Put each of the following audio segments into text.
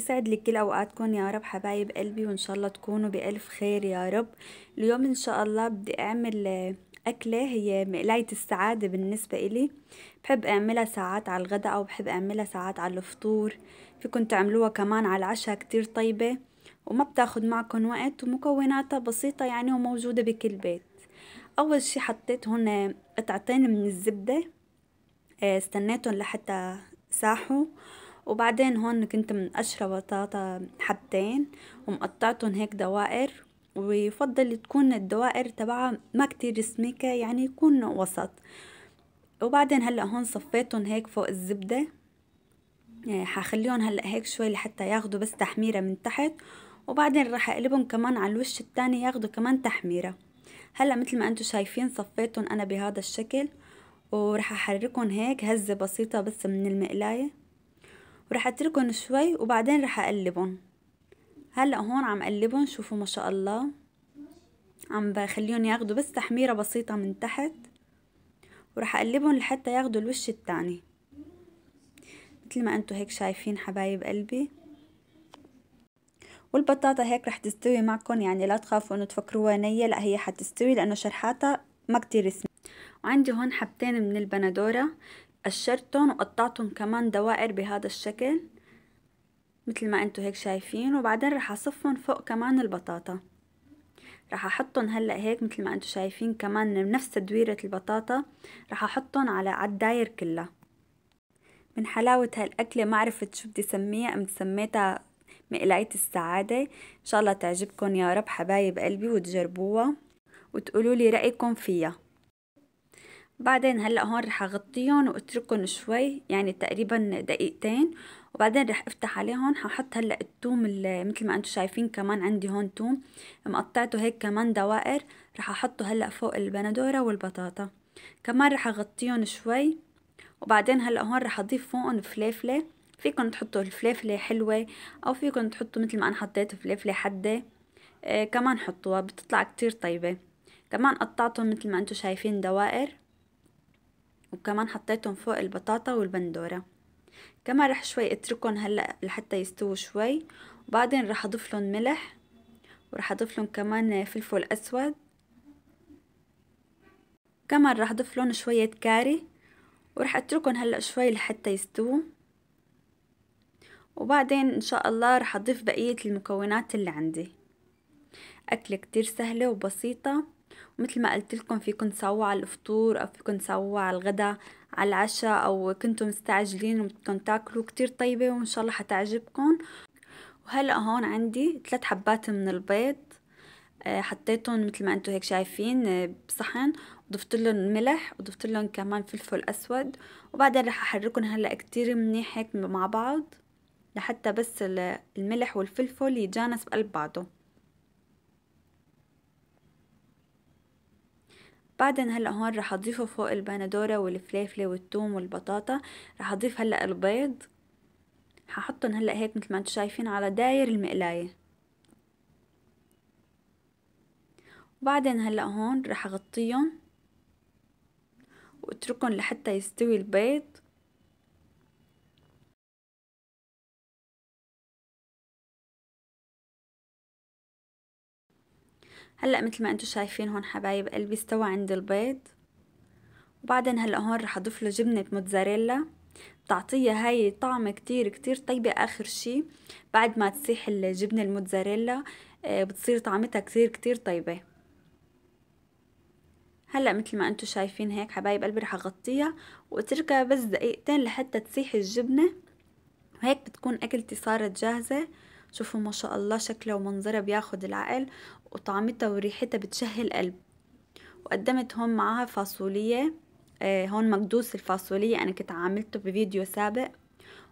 يسعد لك كل اوقاتكم يا رب حبايب قلبي وان شاء الله تكونوا بالف خير يا رب اليوم ان شاء الله بدي اعمل آه، أكلة هي مقلاية السعادة بالنسبة إلي بحب أعملها ساعات على الغداء أو بحب أعملها ساعات على الفطور فيكن تعملوها كمان على العشاء كتير طيبة وما بتاخد معكن وقت ومكوناتها بسيطة يعني وموجودة بكل بيت أول شي حطيت هون قطعتين من الزبدة آه، استنيتهم لحتى ساحوا وبعدين هون كنت منقشرة بطاطا حبتين ومقطعتهم هيك دوائر ويفضل تكون الدوائر تبعها ما كتير سميكة يعني يكون وسط وبعدين هلأ هون صفيتهم هيك فوق الزبدة يعني حخليهم هلأ هيك شوي لحتى ياخدوا بس تحميرة من تحت وبعدين راح اقلبهم كمان على الوش التاني ياخدوا كمان تحميرة هلأ مثل ما انتم شايفين صفيتهم انا بهذا الشكل ورح احركهم هيك هزة بسيطة بس من المقلاية وراح اتركهم شوي وبعدين راح اقلبهم هلا هون عم اقلبهم شوفوا ما شاء الله عم بخليهم ياخدوا بس تحميره بسيطه من تحت وراح اقلبهم لحتى ياخدوا الوش التاني مثل ما انتم هيك شايفين حبايب قلبي والبطاطا هيك رح تستوي معكم يعني لا تخافوا انه تفكروها نية لا هي حتستوي لانه شرحاتها ما كتير سميك وعندي هون حبتين من البندورة قشرتهم وقطعتهم كمان دوائر بهذا الشكل مثل ما انتو هيك شايفين وبعدين رح اصفهم فوق كمان البطاطا رح احطهم هلا هيك مثل ما انتو شايفين كمان من نفس تدويرة البطاطا رح احطهم على عالداير كلها من حلاوة هالأكلة ما عرفت شو بدي سميها ام سميتها مقلاية السعادة إن شاء الله تعجبكم يا رب حبايب قلبي وتجربوها وتقولوا لي رأيكم فيها بعدين هلا هون رح اغطيهم واتركهم شوي يعني تقريبا دقيقتين وبعدين رح افتح عليهم ححط هلا التوم مثل ما انتم شايفين كمان عندي هون توم مقطعته هيك كمان دوائر رح احطه هلا فوق البندوره والبطاطا كمان رح اغطيهم شوي وبعدين هلا هون رح اضيف فوقهم فليفله فيكم تحطوا الفليفله حلوه او فيكم تحطوا مثل ما انا حطيت فليفله حده آه كمان حطوها بتطلع كتير طيبه كمان قطعتهم مثل ما انتم شايفين دوائر وكمان حطيتهم فوق البطاطا والبندورة كمان رح شوي اتركهم هلأ لحتى يستووا شوي وبعدين رح اضيف لهم ملح ورح اضيف لهم كمان فلفل اسود كمان رح اضيف لهم شوية كاري ورح اتركهم هلأ شوي لحتى يستووا وبعدين ان شاء الله رح اضيف بقية المكونات اللي عندي أكلة كتير سهلة وبسيطة ومثل ما قلت لكم فيكم تسووا على الفطور او فيكم تسووا على الغداء على العشاء او كنتم مستعجلين وبدكم تاكلوا كتير طيبه وان شاء الله حتعجبكم وهلا هون عندي ثلاث حبات من البيض آه، حطيتهم مثل ما انتم هيك شايفين آه، بصحن وضفت لهم ملح وضفت لهم كمان فلفل اسود وبعدين رح احركهم هلا كتير منيح هيك مع بعض لحتى بس الملح والفلفل يتجانس بقلب بعضه بعدين هلا هون رح اضيفه فوق البندوره والفليفله والثوم والبطاطا رح اضيف هلا البيض ححطهم هلا هيك مثل ما انتم شايفين على داير المقلايه وبعدين هلا هون رح اغطيهم واتركهم لحتى يستوي البيض هلا مثل ما انتم شايفين هون حبايب قلبي استوى عند البيض وبعدين هلا هون رح اضيف له جبنه موتزاريلا بتعطيها هاي طعمة كتير كتير طيبة آخر شي بعد ما تسيح الجبنة الموتزاريلا آه، بتصير طعمتها كتير كتير طيبة هلا مثل ما انتم شايفين هيك حبايب قلبي رح اغطيها واتركها بس دقيقتين لحتى تسيح الجبنه وهيك بتكون اكلتي صارت جاهزه شوفوا ما شاء الله شكلها ومنظرها بياخد العقل وطعمتها وريحتها بتشهي القلب وقدمت هون معها فاصولية آه، هون مقدوس الفاصولية أنا كنت عاملته بفيديو سابق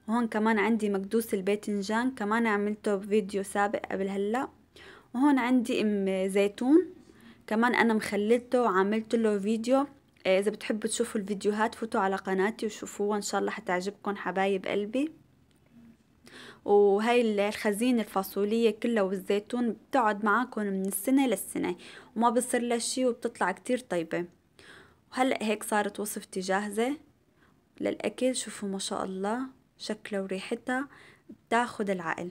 وهون كمان عندي مقدوس الباذنجان كمان عملته بفيديو سابق قبل هلا وهون عندي ام زيتون كمان انا مخللته وعملت له فيديو آه، اذا بتحبوا تشوفوا الفيديوهات فوتوا على قناتي وشوفوها ان شاء الله حتعجبكم حبايب قلبي وهاي الخزينة الفاصولية كلها والزيتون بتقعد معاكم من السنة للسنة وما بصير لها شي وبتطلع كتير طيبة وهلأ هيك صارت وصفتي جاهزة للأكل شوفوا ما شاء الله شكلها وريحتها بتاخد العقل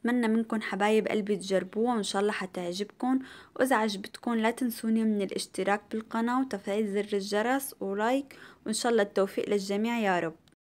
بتمنى منكم حبايب قلبي تجربوها وان شاء الله حتعجبكم واذا عجبتكم لا تنسوني من الاشتراك بالقناة وتفعيل زر الجرس ولايك وان شاء الله التوفيق للجميع يا رب